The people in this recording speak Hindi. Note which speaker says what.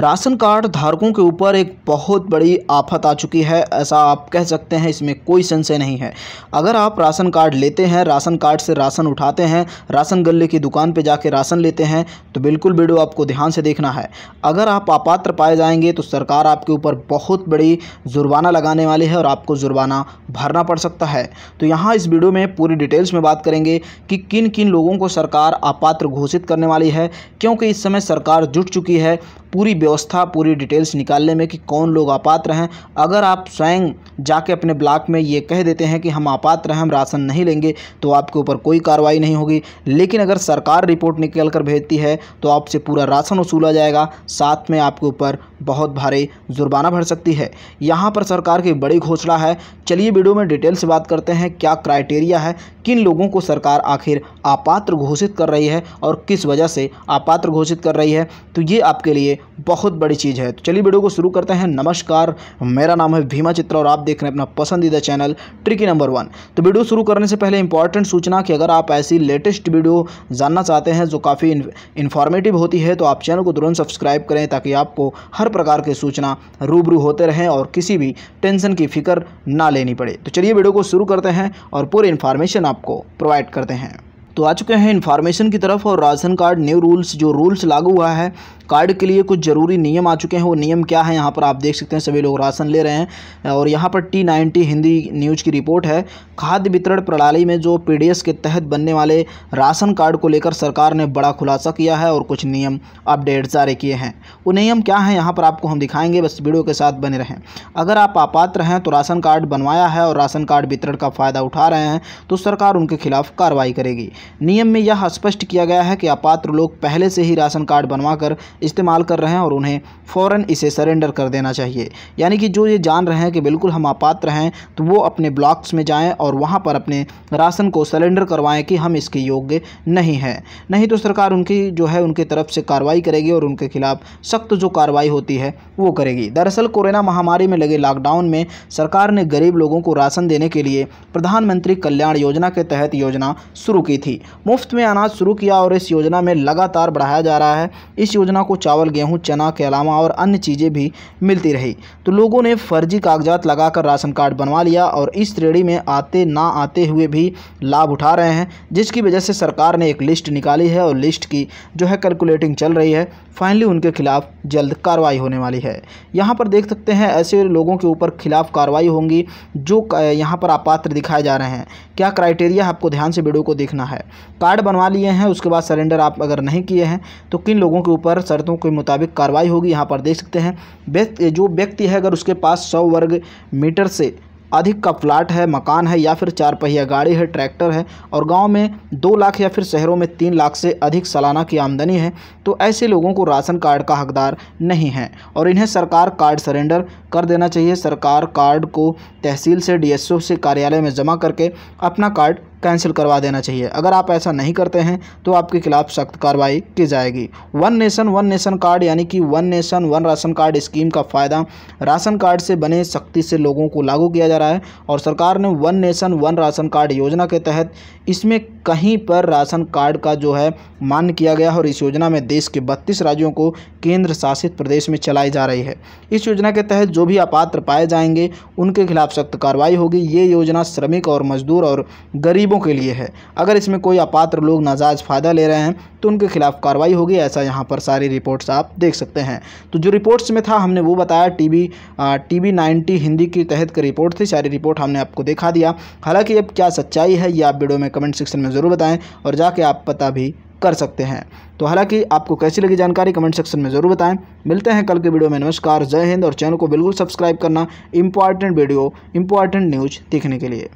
Speaker 1: राशन कार्ड धारकों के ऊपर एक बहुत बड़ी आफत आ चुकी है ऐसा आप कह सकते हैं इसमें कोई संशय नहीं है अगर आप राशन कार्ड लेते हैं राशन कार्ड से राशन उठाते हैं राशन गले की दुकान पर जाके राशन लेते हैं तो बिल्कुल वीडियो आपको ध्यान से देखना है अगर आप अपात्र पाए जाएंगे तो सरकार आपके ऊपर बहुत बड़ी जुर्माना लगाने वाली है और आपको जुर्माना भरना पड़ सकता है तो यहाँ इस वीडियो में पूरी डिटेल्स में बात करेंगे कि किन किन लोगों को सरकार अपात्र घोषित करने वाली है क्योंकि इस समय सरकार जुट चुकी है पूरी व्यवस्था पूरी डिटेल्स निकालने में कि कौन लोग अपात्र हैं अगर आप स्वयं जाके अपने ब्लॉक में ये कह देते हैं कि हम अपात्र हैं हम राशन नहीं लेंगे तो आपके ऊपर कोई कार्रवाई नहीं होगी लेकिन अगर सरकार रिपोर्ट निकल कर भेजती है तो आपसे पूरा राशन वसूला जाएगा साथ में आपके ऊपर बहुत भारी जुर्माना भर सकती है यहाँ पर सरकार की बड़ी घोषणा है चलिए वीडियो में डिटेल से बात करते हैं क्या क्राइटेरिया है किन लोगों को सरकार आखिर आपात्र घोषित कर रही है और किस वजह से आपात्र घोषित कर रही है तो ये आपके लिए बहुत बड़ी चीज़ है तो चलिए वीडियो को शुरू करते हैं नमस्कार मेरा नाम है भीमा चित्र और आप देख रहे हैं अपना पसंदीदा चैनल ट्रिकी नंबर वन तो वीडियो शुरू करने से पहले इंपॉर्टेंट सूचना कि अगर आप ऐसी लेटेस्ट वीडियो जानना चाहते हैं जो काफ़ी इन्फॉर्मेटिव होती है तो आप चैनल को तुरंत सब्सक्राइब करें ताकि आपको हर प्रकार की सूचना रूबरू होते रहें और किसी भी टेंशन की फिक्र ना ले लेनी पड़े तो चलिए वीडियो को शुरू करते हैं और पूरे इन्फॉर्मेशन आपको प्रोवाइड करते हैं तो आ चुके हैं इन्फॉर्मेशन की तरफ और राशन कार्ड न्यू रूल्स जो रूल्स लागू हुआ है कार्ड के लिए कुछ ज़रूरी नियम आ चुके हैं वो नियम क्या है यहाँ पर आप देख सकते हैं सभी लोग राशन ले रहे हैं और यहाँ पर टी नाइन्टी हिंदी न्यूज़ की रिपोर्ट है खाद्य वितरण प्रणाली में जो पी के तहत बनने वाले राशन कार्ड को लेकर सरकार ने बड़ा खुलासा किया है और कुछ नियम अपडेट जारी किए हैं वो नियम क्या हैं यहाँ पर आपको हम दिखाएंगे बस वीडियो के साथ बने रहें अगर आप आपात्र हैं तो राशन कार्ड बनवाया है और राशन कार्ड वितरण का फ़ायदा उठा रहे हैं तो सरकार उनके खिलाफ कार्रवाई करेगी नियम में यह स्पष्ट किया गया है कि अपात्र लोग पहले से ही राशन कार्ड बनवाकर इस्तेमाल कर रहे हैं और उन्हें फ़ौर इसे सरेंडर कर देना चाहिए यानी कि जो ये जान रहे हैं कि बिल्कुल हम अपात्र हैं तो वो अपने ब्लॉक्स में जाएँ और वहाँ पर अपने राशन को सरेंडर करवाएँ कि हम इसके योग्य नहीं हैं नहीं तो सरकार उनकी जो है उनकी तरफ से कार्रवाई करेगी और उनके खिलाफ़ सख्त जो कार्रवाई होती है वो करेगी दरअसल कोरोना महामारी में लगे लॉकडाउन में सरकार ने गरीब लोगों को राशन देने के लिए प्रधानमंत्री कल्याण योजना के तहत योजना शुरू की थी मुफ्त में अनाज शुरू किया और इस योजना में लगातार बढ़ाया जा रहा है इस योजना को चावल गेहूं चना के अलावा और अन्य चीज़ें भी मिलती रही तो लोगों ने फर्जी कागजात लगाकर राशन कार्ड बनवा लिया और इस श्रेणी में आते ना आते हुए भी लाभ उठा रहे हैं जिसकी वजह से सरकार ने एक लिस्ट निकाली है और लिस्ट की जो है कैलकुलेटिंग चल रही है फाइनली उनके खिलाफ जल्द कार्रवाई होने वाली है यहाँ पर देख सकते हैं ऐसे लोगों के ऊपर खिलाफ कार्रवाई होंगी जो यहाँ पर अपात्र दिखाए जा रहे हैं क्या क्राइटेरिया आपको ध्यान से वीडियो को देखना है कार्ड बनवा लिए हैं उसके बाद सरेंडर आप अगर नहीं किए हैं तो किन लोगों के ऊपर शर्तों के मुताबिक कार्रवाई होगी यहाँ पर देख सकते हैं जो व्यक्ति है अगर उसके पास सौ वर्ग मीटर से अधिक का प्लाट है मकान है या फिर चार पहिया गाड़ी है ट्रैक्टर है और गांव में दो लाख या फिर शहरों में तीन लाख से अधिक सालाना की आमदनी है तो ऐसे लोगों को राशन कार्ड का हकदार नहीं है और इन्हें सरकार कार्ड सरेंडर कर देना चाहिए सरकार कार्ड को तहसील से डीएसओ से कार्यालय में जमा करके अपना कार्ड कैंसिल करवा देना चाहिए अगर आप ऐसा नहीं करते हैं तो आपके खिलाफ सख्त कार्रवाई की जाएगी one nation one nation card यानी कि one nation one ration card scheme का फ़ायदा राशन कार्ड से बने सख्ती से लोगों को लागू किया जा रहा है और सरकार ने one nation one ration card योजना के तहत इसमें कहीं पर राशन कार्ड का जो है मान्य किया गया और इस योजना में देश के बत्तीस राज्यों को केंद्र शासित प्रदेश में चलाई जा रही है इस योजना के तहत जो भी अपात्र पाए जाएंगे उनके खिलाफ सख्त कार्रवाई होगी ये योजना श्रमिक और मजदूर और गरीब गरीबों के लिए है अगर इसमें कोई अपात्र लोग नाजायज़ फ़ायदा ले रहे हैं तो उनके खिलाफ कार्रवाई होगी ऐसा यहाँ पर सारी रिपोर्ट्स आप देख सकते हैं तो जो रिपोर्ट्स में था हमने वो बताया टी टी टीवी 90 हिंदी के तहत की रिपोर्ट थी सारी रिपोर्ट हमने आपको दिखा दिया हालांकि अब क्या सच्चाई है ये आप वीडियो में कमेंट सेक्शन में ज़रूर बताएँ और जाके आप पता भी कर सकते हैं तो हालांकि आपको कैसी लगी जानकारी कमेंट सेक्शन में ज़रूर बताएं मिलते हैं कल के वीडियो में नमस्कार जय हिंद और चैनल को बिल्कुल सब्सक्राइब करना इंपॉर्टेंट वीडियो इंपॉर्टेंट न्यूज़ देखने के लिए